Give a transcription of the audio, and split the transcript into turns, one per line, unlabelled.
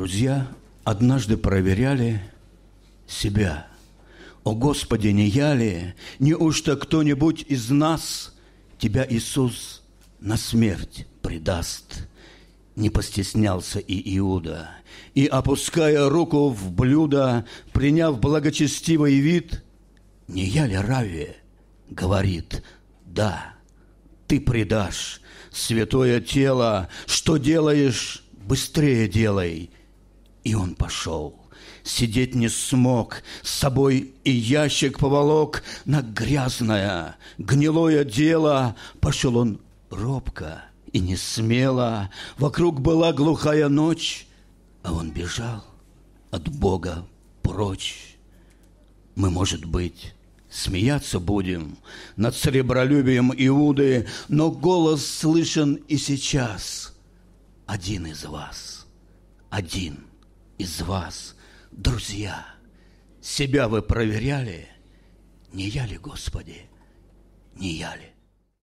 друзья, однажды проверяли себя. О Господи, не я ли, неужто кто-нибудь из нас тебя, Иисус, на смерть предаст? Не постеснялся и Иуда, и, опуская руку в блюдо, приняв благочестивый вид, не я ли Раве, говорит, да, ты предашь святое тело, что делаешь, быстрее делай, и он пошел. Сидеть не смог, с собой и ящик поволок на грязное, гнилое дело. Пошел он робко и не смело. Вокруг была глухая ночь, а он бежал от Бога прочь. Мы, может быть, смеяться будем над сребролюбием Иуды, но голос слышен и сейчас. Один из вас, один – из вас, друзья, себя вы проверяли, не я ли, Господи, не я ли?